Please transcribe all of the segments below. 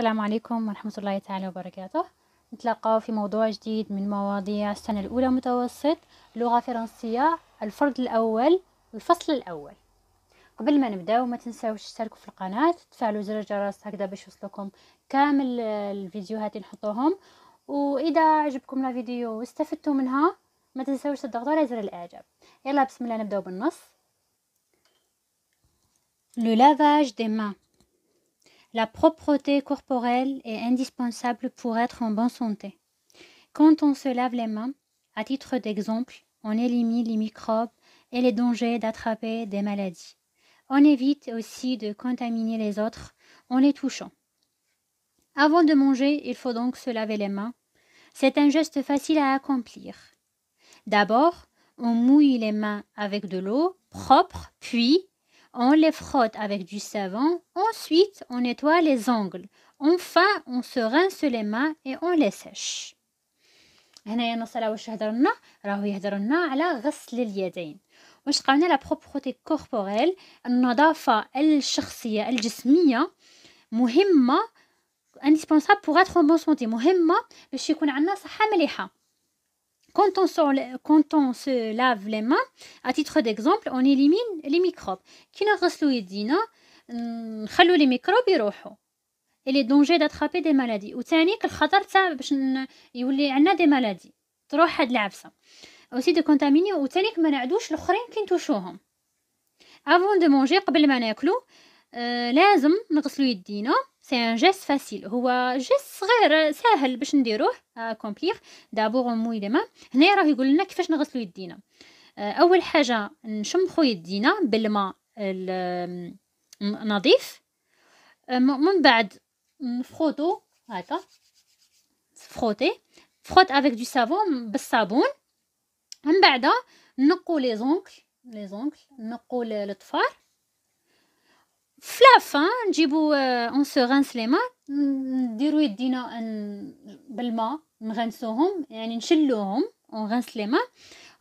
السلام عليكم ورحمة الله تعالى وبركاته نتلقاو في موضوع جديد من مواضيع السنة الأولى متوسط لغة فرنسية الفرد الأول الفصل الأول قبل ما نبداو وما تنساوش تشتركوا في القناة تفعلوا زر الجرس هكذا باش يوصلكم كامل الفيديوهات اللي نحطوهم وإذا عجبكم الفيديو واستفدتوا منها ما تنساوش تضغطوا على زر الإعجاب يلا بسم الله نبداو بالنص لو لافاج دي La propreté corporelle est indispensable pour être en bonne santé. Quand on se lave les mains, à titre d'exemple, on élimine les microbes et les dangers d'attraper des maladies. On évite aussi de contaminer les autres en les touchant. Avant de manger, il faut donc se laver les mains. C'est un geste facile à accomplir. D'abord, on mouille les mains avec de l'eau propre, puis on les frotte avec du savon, ensuite on nettoie les ongles, enfin on se rince les mains et on les sèche. هنايا نص على واش هضرنا راهو لنا على غسل اليدين واش قالنا لا بروبروتي كوربوريل النظافه الشخصيه الجسميه مهمه indispensable pour être en bonne مهمه باش يكون عندنا صحه مليحه Quand on, sort, quand on se lave les mains, à titre d'exemple, on élimine les microbes. Qui نخلو لي ميكروب يروحوا اللي دونجي داترابي دي مالادي وثانيك الخطر تاع باش يولي عندنا دي مالادي تروح هاد العفسه اوسي دو كونتاميني وثانيك ما نعدوش الاخرين كي نتوشوهم افون دو مونجي قبل ما ناكلو آه لازم نغسلو يدينا سي ان جيست فاسيل هو جيست صغير ساهل باش نديروه كومبليغ آه، دابور موي لي مان هنا راه يقول لنا كيفاش نغسلو يدينا آه، اول حاجه نشمخو يدينا بالماء نظيف آه، من بعد نفخوطو هكا فخوتي فخوت افيك دو صابون بالصابون من بعد نقو لي زونكل لي زونكل نقو لطفار في نجيبو اون سو غانس لي ما نديرو يدينا بالماء نغنسوهم يعني نشلوهم اون غانس لي ما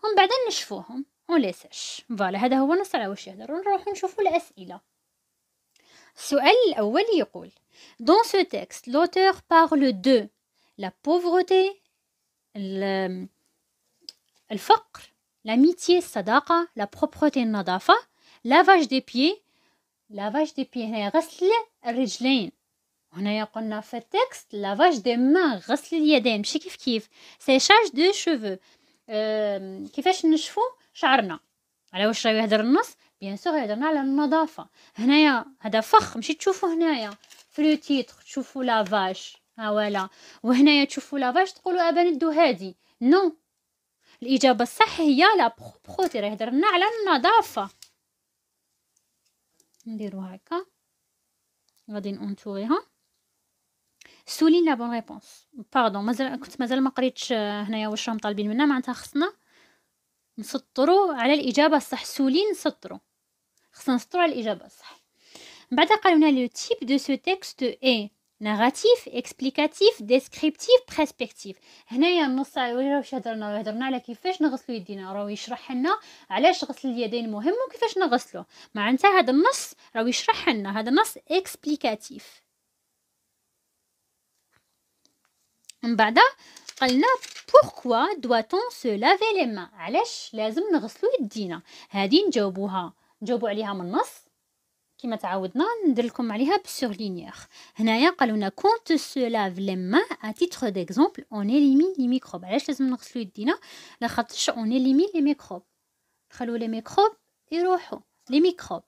ومن بعد نشفوهم اون لي سيش فوالا هذا هو نص على واش يهضر نروحو نشوفو الاسئله السؤال الاول يقول دون سو تيكست لوتور بارل دو لا بوفرتي الفقر, لاميتي الصداقه لا بروبرتي النظافه لافاج دي بيي لافاج دي بي هنايا غسل الرجلين هنايا قلنا في التكست لافاج دي ما غسل اليدين ماشي كيف كيف سي شارج دو شوفو كيفاش نشفو شعرنا على واش راه يهدر النص بيان سور يهدرنا على النظافه هنايا هذا فخ ماشي تشوفو هنايا في لو تيتغ تشوفو لافاج ها ولا وهنايا تشوفو لافاج تقولوا ابان ندو هادي نو الاجابه الصح هي لا بروبروتي راه هدرنا على النظافه نديروها هكا غادي نونتوريها سولي لا بون ريبونس باردون مازال كنت مازال ما قريتش هنايا واش راهم طالبين منا معناتها خصنا نسطرو على الاجابه الصح سولي نسطرو خصنا نسطرو على الاجابه الصح بعدا قالونا لنا لو تيب دو سو تيكست اي نغاتيف اكسبليكاتيف ديسكريبتيف بريسبكتيف هنايا النص واش هضرنا هضرنا على كيفاش نغسلو يدينا راه يشرح لنا علاش غسل اليدين مهم وكيفاش نغسلو معناتها هذا النص راه يشرح لنا هذا النص اكسبليكاتيف من بعد قلنا بوركوا دواتون سو لافي لي مان علاش لازم نغسلو يدينا هادي نجاوبوها نجاوبو عليها من النص كما تعودنا ندير لكم عليها بالسورلينيير هنايا قالوا لنا كونت سو لاف لي ما ا تيتر ديكزومبل اون اليمين لي ميكروب علاش لازم نغسلو يدينا لاخاطرش اون اليمين لي ميكروب نخلو لي ميكروب يروحو لي ميكروب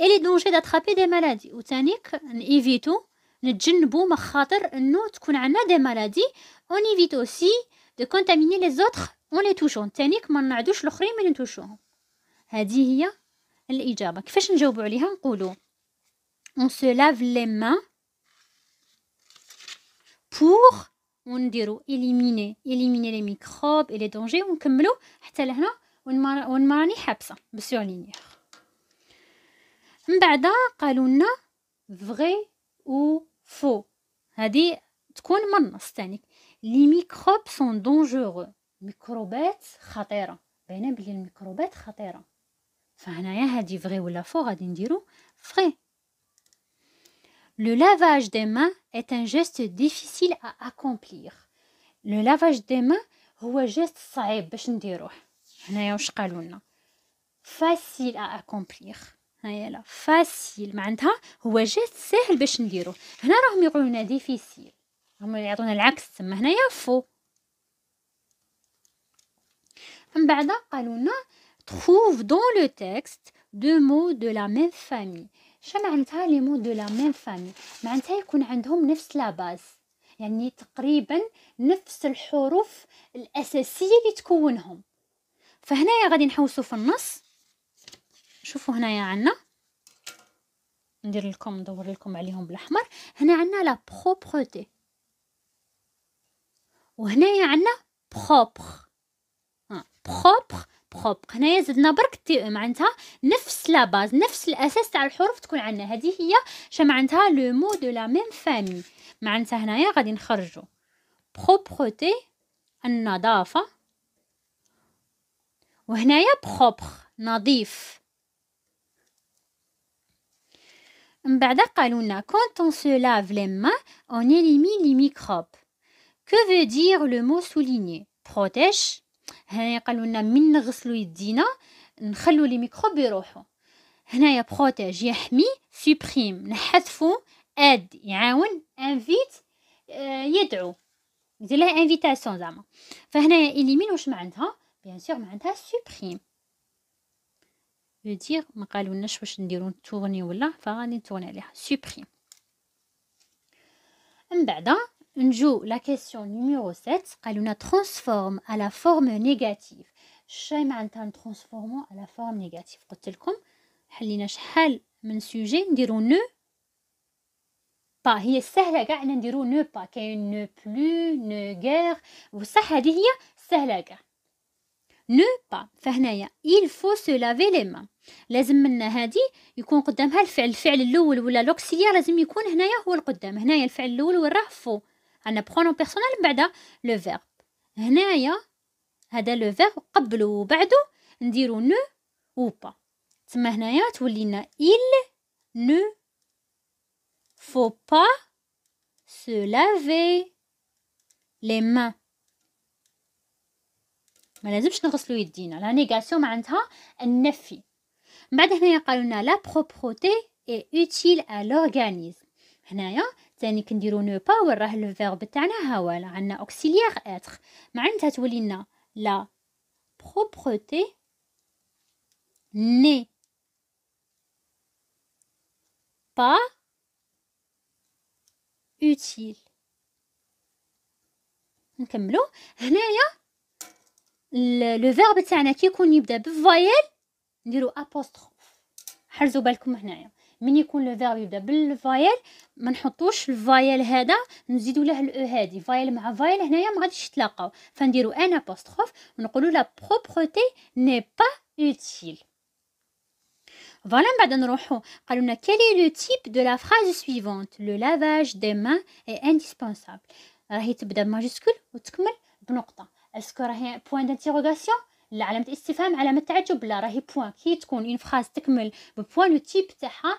اي لي دونجي داترابي دي مالادي وتانيك نيفيتو نتجنبو مخاطر انه تكون عندنا دي مالادي اون ايفيتو سي دو كونتاميني لي زوتر اون لي توشون تانيك ما نعدوش الاخرين من نتوشوهم هذه هي الإجابة كيفاش نجاوبوا عليها نقولوا on se lave les mains pour ونديروا éliminer éliminer les microbes et les dangers ونكملوا حتى لهنا ونماني حابسه بسيو لينيير من بعد قالوا لنا فري او فو هذه تكون من النص ثاني لي ميكروب سون دونجورو ميكروبات خطيره باينه بلي الميكروبات خطيره فهنايا هادي فغي ولا فو غادي نديرو فغي لو لافاج دي ما est ان جيست ديفيسيل ا اكومبليغ لو لافاج دي ما هو جيست صعيب باش نديروه هنايا واش قالوا لنا فاسيل ا اكومبليغ هيا لا فاسيل معناتها هو جيست ساهل باش نديروه هنا راهم يقولوا لنا ديفيسيل هما يعطونا العكس تما هنايا فو من بعد قالوا لنا trouve dans le texte deux mots de la même famille شو معناتها لي مو دو لا ميم فامي معناتها يكون عندهم نفس لاباز يعني تقريبا نفس الحروف الاساسيه اللي تكونهم فهنايا غادي نحوسو في النص شوفوا هنايا عندنا ندير لكم ندور لكم عليهم بالاحمر هنا عندنا لا بروبرتي وهنايا عندنا بروبر بروبر بروبر هنايا زدنا برك تي معناتها نفس لا باز نفس الاساس تاع الحروف تكون عندنا هذه هي ش معناتها لو مو دو لا ميم فامي معناتها هنايا غادي نخرجو بروبرتي النظافه وهنايا بروبر نظيف من بعد قالوا لنا quand on سو لاف لي ما اون élimine لي ميكروب كو فو دير لو مو سوليني protège هنايا قالوا لنا من نغسلوا يدينا نخلوا لي ميكروب يروحوا هنايا بروتيج يحمي سوبريم نحذفو اد يعاون انفيت آه، يدعو ندير لها انفيتاسيون زعما فهنايا اليمين واش معناتها بيان سور معناتها سوبريم يدير ما قالولناش واش نديرو تورني ولا فغادي نتورني عليها سوبريم من بعد نجو لا كيسيون نيميرو 7 لنا ترانسفورم على فورم نيجاتيف شاي معناتها نترانسفورمو على فورم نيجاتيف قلت لكم حلينا شحال من سوجي نديرو نو با هي سهله كاع نديرو نو با كاين نو بلو نو غير بصح هذه هي سهله كاع نو با فهنايا il faut se laver les mains لازم منا هادي يكون قدامها الفعل الفعل الاول ولا لوكسيلير لازم يكون هنايا هو القدام هنايا الفعل الاول وراه فو انا برونو بيرسونال بعد لو فيرب هنايا هذا لو فيرب قبله وبعده نديرو نو و با تما هنايا تولي لنا il ne faut pas se laver les mains ما لازمش نغسلو يدينا لا نيغاسيون معناتها النفي من بعد هنايا قالوا لنا لا بروبروتي اي اوتيل ا لورغانيزم هنايا ثاني كنديرو نو باور راه الفيرب تاعنا هو عندنا اوكسيليير اتر معناتها تولي لنا لا بروبرتي ني با اوتيل نكملو هنايا لو فيرب تاعنا كيكون يبدا بفايل نديرو ابوستروف حرزوا بالكم هنايا من يكون لو فيرب يبدا بالفايل ما نحطوش الفايل هذا نزيدو له الاو e هادي فايل مع فايل هنايا ما غاديش يتلاقاو فنديرو ان ابوستروف ونقولو لا بروبرتي ني با اوتيل قالو لنا كالي لو تيب دو لا فراز سويفونت لو لافاج دي mains اي انديسبونسابل راهي تبدا بماجيسكول وتكمل بنقطة. اسكو راهي بوان دانتيغوغاسيون لا علامة استفهام علامة تعجب لا راهي بوان كي تكون اون فراز تكمل بوان لو تيب تاعها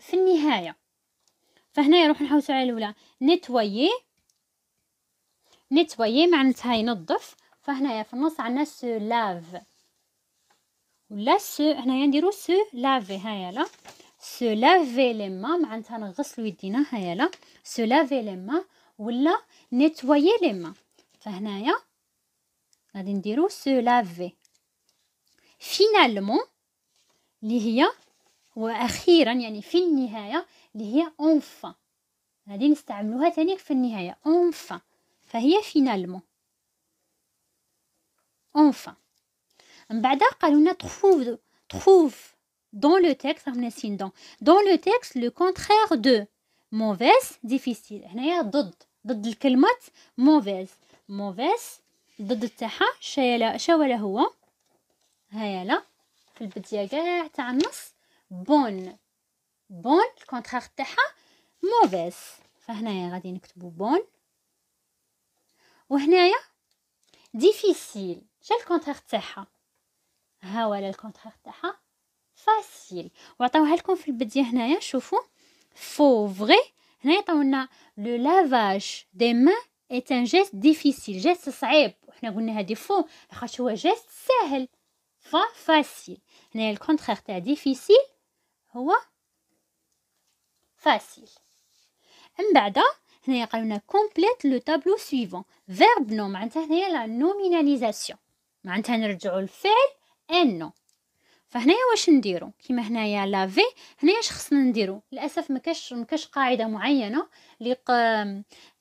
في النهاية فهنا نروح نحوسو على الاولى نتوي نتوي معناتها ينظف فهنايا في النص عندنا سو لاف ولا سو هنايا نديرو سو لافي لا سو لافي لي ما معناتها نغسلو يدينا لا سو لافي لي ما ولا نتوي لي ما فهنايا غادي نديرو سو لافي فينالمون اللي هي واخيرا يعني في النهايه اللي هي اونفا غادي نستعملوها تانيك في النهايه اونفا فهي فينالمون اونفا من بعد قالوا لنا تروف تروف دون لو تيكست راهم ناسين دون دون لو تيكست لو كونترير دو موفيز ديفيسيل هنايا ضد ضد الكلمات موفيز موفيز ضد تاعها شايله شاوله هو لا في البديه كاع تاع النص بون بون الكونترير تاعها موفيز فهنايا غادي نكتبو بون وهنايا ديفيسيل شا الكونترير تاعها ها لا الكونترير تاعها فاسيل وعطاوها لكم في البديه هنايا شوفوا فو فغي هنا يعطيونا لو لافاج دي ما ايت ان جيست ديفيسيل جيست صعيب وحنا قلنا هادي فو لاخاطش هو جيست ساهل فا فاسيل هنايا الكونترير تاع ديفيسيل هو فاسيل من بعد هنايا لنا كومبليت لو تابلو سويفون فيرب نو معناتها هنايا لا نوميناليزاسيون معناتها نرجعو للفعل ان نو فهنايا واش نديرو كيما هنايا لا في هنايا اش خصنا نديرو للاسف ما كاش ما كاش قاعده معينه اللي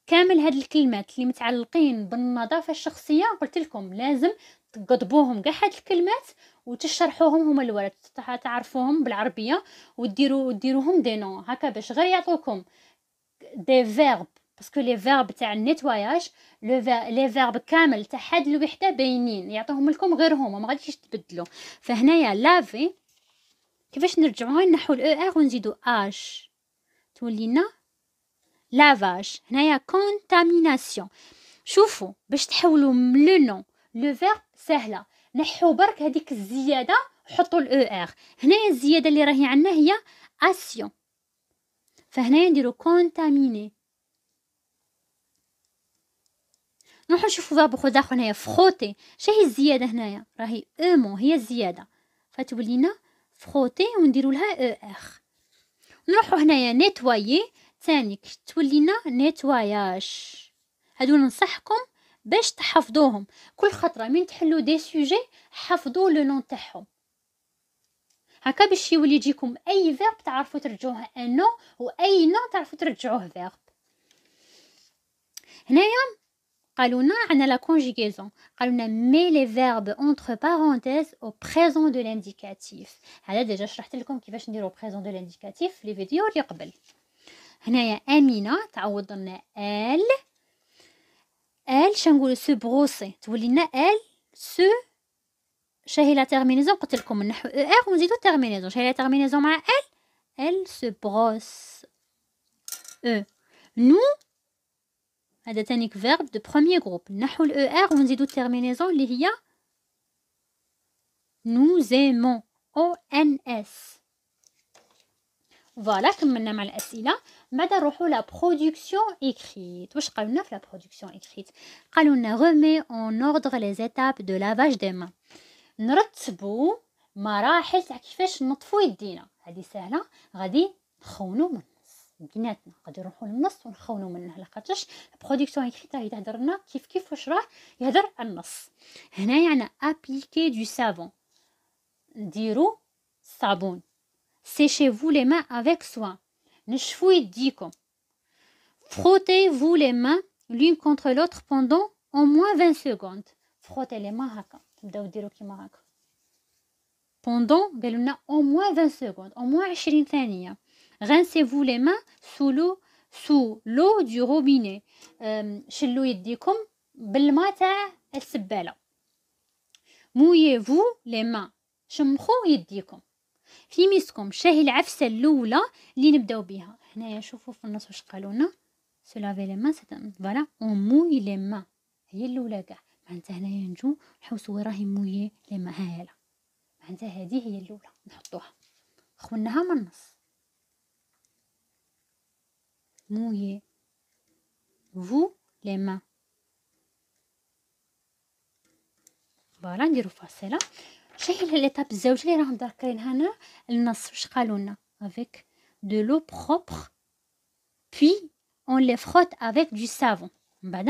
كامل هاد الكلمات اللي متعلقين بالنظافه الشخصيه قلت لكم لازم تقضبوهم كاع هاد الكلمات وتشرحوهم هما الولاد تعرفوهم بالعربيه وديرو ديروهم دي نون هكا باش غير يعطوكم دي فيرب باسكو لي فيرب تاع النيتواياج لو لي فيرب كامل تاع هاد الوحده باينين يعطوهم لكم غير هما ما غاديش تبدلو فهنايا لافي كيفاش نرجعوها نحو الاو ار er ونزيدو اش تولينا لافاج هنايا كونتاميناسيون شوفوا باش تحولوا من لو نون لو فيغ سهله نحو برك هذيك الزياده حطوا الاو ار e هنايا الزياده اللي راهي عندنا هي اسيون فهنايا نديرو كونتاميني نروحو نشوفو فيرب خد اخر هنايا فخوتي شاهي الزياده هنايا راهي اومو e هي الزياده فتولينا فخوتي ونديرو لها او e اخ نروحو هنايا نيتواي تانيك تولينا نيتواياج هادو ننصحكم باش تحفظوهم كل خطره من تحلو دي سوجي حفظوا لو نون تاعهم هكا باش يولي يجيكم اي فيرب تعرفوا ترجعوه انو واي نو تعرفوا ترجعوه فيرب هنايا لنا عندنا لا كونجيغيزون لنا مي لي فيرب اونتر بارونتيز او بريزون دو لانديكاتيف هذا ديجا شرحت لكم كيفاش نديرو بريزون دو لانديكاتيف في لي فيديو اللي قبل هنايا امينه تعوض لنا ال Elle, Se brosse. Tu elle se... la terminaison, Nous la terminaison. elle. Elle se brosse. E. Nous, un verbe de premier groupe. E nous aimons. Nous Nous aimons. O-N-S. فوالا كملنا مع الأسئلة ماذا نروحوا لا production écrite واش قالوا في لا production écrite قالوا لنا remet en ordre les étapes de lavage des mains نرتبوا مراحل تاع كيفاش نطفو يدينا هذه سهله غادي نخونو من النص بيناتنا غادي نروحو للنص ونخونو منه لاخاطش برودكسيون اكريت راهي تهضر لنا كيف كيف واش راه يهضر النص هنايا انا ابليكي دو سافون نديرو صابون Séchez-vous les mains avec soin. Frottez-vous les mains l'une contre l'autre pendant au moins 20 secondes. Frottez les mains Pendant, ben, au moins 20 secondes, au moins 20 secondes. Rincez-vous les mains sous l'eau sous l'eau du robinet. شلوا يديكم dit esbela. Mouillez-vous les mains. في ميسكم شاهي العفسة الأولى اللي نبداو بها هنايا شوفوا في النص واش قالولنا سو لافي لي مان فوالا اون موي لي مان هي الأولى كاع معناتها هنايا نجو نحوسو وراه مويي موي لي مان هاهي معناتها هادي هي الأولى نحطوها خونها من النص مويي فو لي mains. فوالا نديرو فاصله شاهي ليطاب اللي راهم ذاكرين هنا النص واش قالوا لنا افيك دو لو بروبر بي اون لي فروت افيك دو سافون من بعد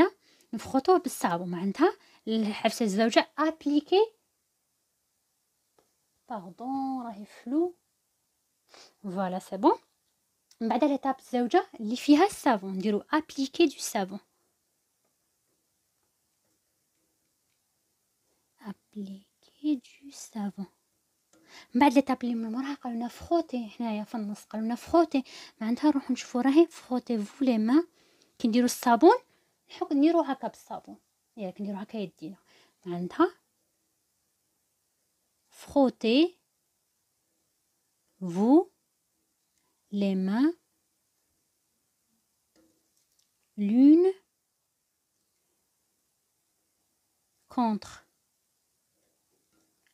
نفخطوه بالصابون معناتها الحبسه الزوجه ابليكي باردون راهي فلو فوالا سي بون من بعد ليطاب الزوجه اللي فيها الصابون نديرو ابليكي دو صابون ابليكي هي جوست افون من بعد لي تابلي من موراها قالولنا فخوتي حنايا في النص قالولنا فخوتي معناتها نروحو نشوفو راهي فخوتي فو لي ما كي الصابون نحك نديرو هكا بالصابون ياك نديرو هكا يدينا معناتها فخوتي فو لي ما لون contre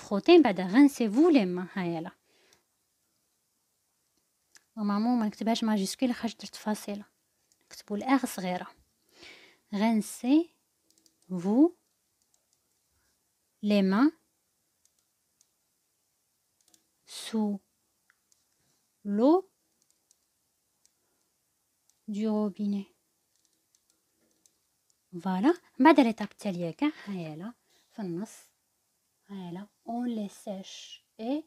فخوتين بعدا فو لي ما هاهي لا ومامو ما نكتبهاش ماجيسكيل خاش درت فاصله نكتبو الاغ صغيره غنسي فو لي ما سو لو دي روبيني فوالا من بعد ليطاب التاليه كاع لا في النص Voilà, on les sèche. Et,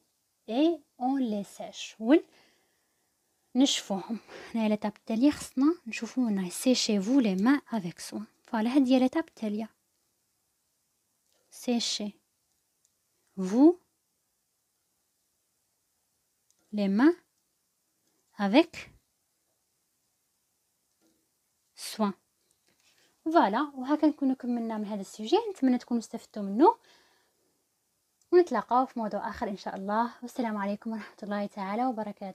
et on les sèche. ون نشفوهم. هنا لتاب التالية خصنا نشوفو هنا سيشي فو لي ما افيك سوان. فوالا هادي هي لتاب التالية. سيشي فو لي ما افيك سوان. فوالا وهكا نكونو كملنا من هذا السوجي نتمنى تكونو استفدتو منو ونتلاقاو في موضوع آخر إن شاء الله والسلام عليكم ورحمة الله تعالى وبركاته